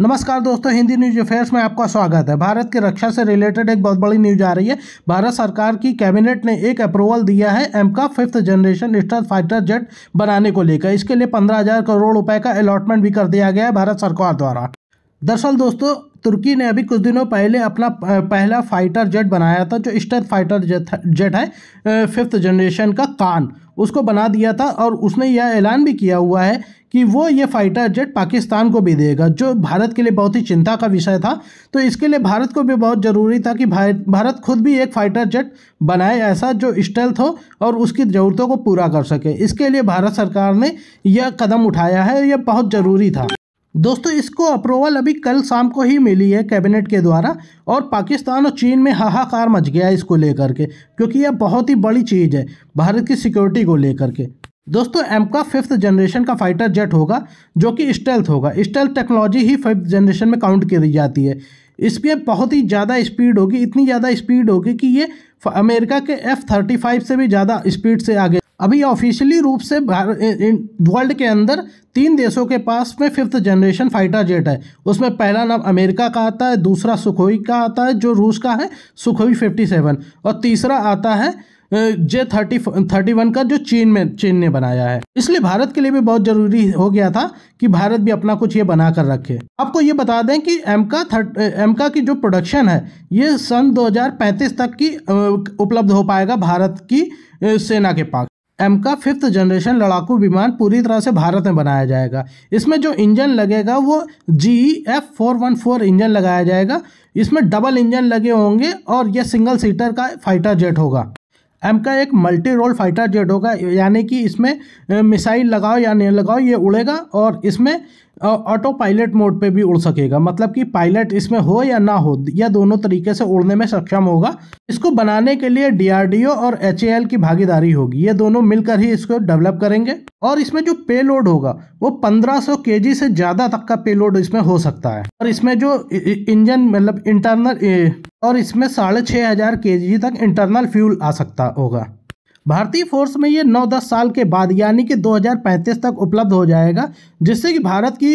नमस्कार दोस्तों Hindi news affairs में आपका स्वागत है भारत के रक्षा से रिलेटेड एक बहुत बड़ी न्यूज आ रही है भारत सरकार की कैबिनेट ने एक अप्रूवल दिया है AMCA fifth generation star fighter jet बनाने को लेकर इसके लिए पंद्रह हजार करोड़ रुपए का अलॉटमेंट भी कर दिया गया है भारत सरकार द्वारा दरअसल दोस्तों तुर्की ने अभी कुछ दिनों पहले अपना पहला फाइटर जेट बनाया था जो स्टर फाइटर जेट जेट है फिफ्थ जनरेशन का कान उसको बना दिया था और उसने यह ऐलान भी किया हुआ है कि वो ये फाइटर जेट पाकिस्तान को भी देगा जो भारत के लिए बहुत ही चिंता का विषय था तो इसके लिए भारत को भी बहुत ज़रूरी था कि भारत खुद भी एक फाइटर जेट बनाए ऐसा जो स्टेल्थ हो और उसकी ज़रूरतों को पूरा कर सके इसके लिए भारत सरकार ने यह कदम उठाया है यह बहुत ज़रूरी था दोस्तों इसको अप्रूवल अभी कल शाम को ही मिली है कैबिनेट के द्वारा और पाकिस्तान और चीन में हाहाकार मच गया इसको लेकर के क्योंकि यह बहुत ही बड़ी चीज़ है भारत की सिक्योरिटी को लेकर के दोस्तों एम का फिफ्थ जनरेशन का फाइटर जेट होगा जो कि स्टेल्थ होगा स्टेल्थ टेक्नोलॉजी ही फिफ्थ जनरेशन में काउंट की जाती है इसकी बहुत ही ज़्यादा स्पीड होगी इतनी ज़्यादा स्पीड होगी कि ये अमेरिका के एफ थर्टी फाइव से भी ज़्यादा स्पीड से आगे अभी ऑफिशियली रूप से वर्ल्ड के अंदर तीन देशों के पास में फिफ्थ जनरेशन फाइटर जेट है उसमें पहला नाम अमेरिका का आता है दूसरा सुखोई का आता है जो रूस का है सुखोई फिफ्टी सेवन और तीसरा आता है जे थर्टी थर्टी वन का जो चीन में चीन ने बनाया है इसलिए भारत के लिए भी बहुत जरूरी हो गया था कि भारत भी अपना कुछ ये बना कर रखे आपको ये बता दें कि एमका थर्ट एमका की जो प्रोडक्शन है ये सन 2035 तक की उपलब्ध हो पाएगा भारत की सेना के पास एम का फिफ्थ जनरेशन लड़ाकू विमान पूरी तरह से भारत में बनाया जाएगा इसमें जो इंजन लगेगा वो G F four one four engine लगाया जाएगा इसमें डबल इंजन लगे होंगे और यह सिंगल सीटर का फाइटर जेट होगा का एक मल्टी रोल फाइटर जेट होगा यानी कि इसमें मिसाइल लगाओ या नहीं लगाओ ये उड़ेगा और इसमें ऑटो पायलट मोड पे भी उड़ सकेगा मतलब कि पायलट इसमें हो या ना हो या दोनों तरीके से उड़ने में सक्षम होगा इसको बनाने के लिए डीआरडीओ और एच की भागीदारी होगी ये दोनों मिलकर ही इसको डेवलप करेंगे और इसमें जो पेलोड होगा वो 1500 सौ के से ज़्यादा तक का पेलोड इसमें हो सकता है और इसमें जो इंजन मतलब इंटरनल और इसमें साढ़े छह हज़ार के तक इंटरनल फ्यूल आ सकता होगा भारतीय फोर्स में ये नौ दस साल के बाद यानी कि 2035 तक उपलब्ध हो जाएगा जिससे कि भारत की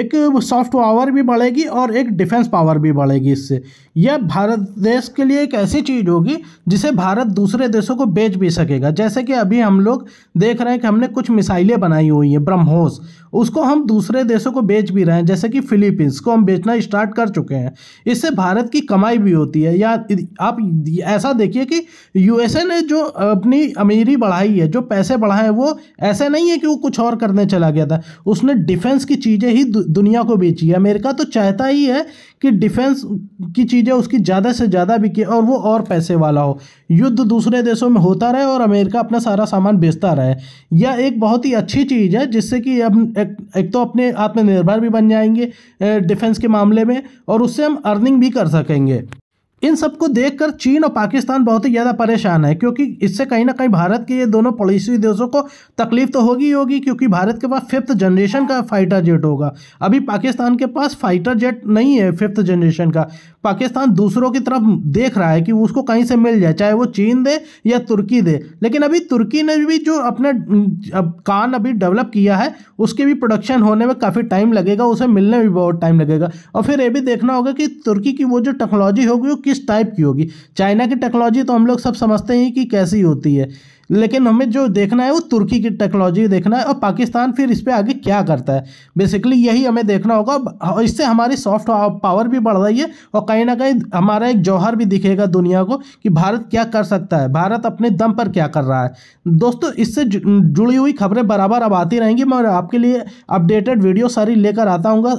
एक सॉफ्ट पावर भी बढ़ेगी और एक डिफेंस पावर भी बढ़ेगी इससे यह भारत देश के लिए एक ऐसी चीज़ होगी जिसे भारत दूसरे देशों को बेच भी सकेगा जैसे कि अभी हम लोग देख रहे हैं कि हमने कुछ मिसाइलें बनाई हुई हैं ब्रह्मोस उसको हम दूसरे देशों को बेच भी रहे हैं जैसे कि फिलीपींस को हम बेचना स्टार्ट कर चुके हैं इससे भारत की कमाई भी होती है या आप ऐसा देखिए कि यूएसए ने जो अपनी अमीरी बढ़ाई है जो पैसे बढ़ाए हैं वो ऐसे नहीं है कि वो कुछ और करने चला गया था उसने डिफेंस की चीज़ें ही दुनिया को बेची है अमेरिका तो चाहता ही है कि डिफेंस की चीज़ें चीज़ें उसकी ज़्यादा से ज़्यादा बिके और वो और पैसे वाला हो युद्ध दूसरे देशों में होता रहे और अमेरिका अपना सारा सामान बेचता रहे यह एक बहुत ही अच्छी चीज़ है जिससे कि अब एक, एक तो अपने आत्मनिर्भर भी बन जाएंगे डिफेंस के मामले में और उससे हम अर्निंग भी कर सकेंगे इन सबको देखकर चीन और पाकिस्तान बहुत ही ज़्यादा परेशान है क्योंकि इससे कहीं ना कहीं भारत के ये दोनों पड़ोसी देशों को तकलीफ तो होगी ही होगी क्योंकि भारत के पास फिफ्थ जनरेशन का फाइटर जेट होगा अभी पाकिस्तान के पास फाइटर जेट नहीं है फिफ्थ जनरेशन का पाकिस्तान दूसरों की तरफ देख रहा है कि उसको कहीं से मिल जाए चाहे वो चीन दे या तुर्की दे लेकिन अभी तुर्की ने भी जो अपने अब कान अभी डेवलप किया है उसके भी प्रोडक्शन होने में काफ़ी टाइम लगेगा उसे मिलने में भी बहुत टाइम लगेगा और फिर ये भी देखना होगा कि तुर्की की वो जो टेक्नोलॉजी होगी वो किस टाइप की होगी चाइना की टेक्नोलॉजी तो हम लोग सब समझते हैं कि कैसी होती है लेकिन हमें जो देखना है वो तुर्की की टेक्नोलॉजी देखना है और पाकिस्तान फिर इस पर आगे क्या करता है बेसिकली यही हमें देखना होगा और इससे हमारी सॉफ्ट पावर भी बढ़ रही है और कहीं ना कहीं हमारा एक जौहर भी दिखेगा दुनिया को कि भारत क्या कर सकता है भारत अपने दम पर क्या कर रहा है दोस्तों इससे जुड़ी हुई खबरें बराबर अब आती रहेंगी मैं आपके लिए अपडेटेड वीडियो सारी लेकर आता हूँ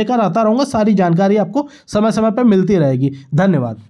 लेकर आता रहूँगा सारी जानकारी आपको समय समय पर मिलती रहेगी धन्यवाद धन्यवाद